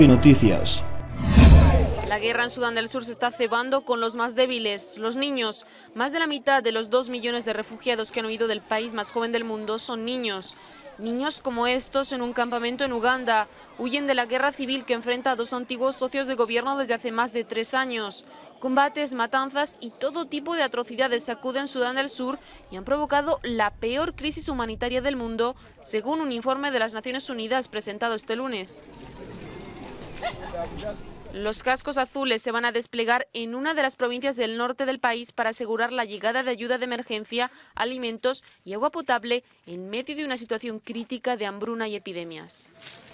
Noticias. La guerra en Sudán del Sur se está cebando con los más débiles, los niños. Más de la mitad de los dos millones de refugiados que han huido del país más joven del mundo son niños. Niños como estos en un campamento en Uganda huyen de la guerra civil que enfrenta a dos antiguos socios de gobierno desde hace más de tres años. Combates, matanzas y todo tipo de atrocidades sacuden Sudán del Sur y han provocado la peor crisis humanitaria del mundo, según un informe de las Naciones Unidas presentado este lunes. Los cascos azules se van a desplegar en una de las provincias del norte del país para asegurar la llegada de ayuda de emergencia, alimentos y agua potable en medio de una situación crítica de hambruna y epidemias.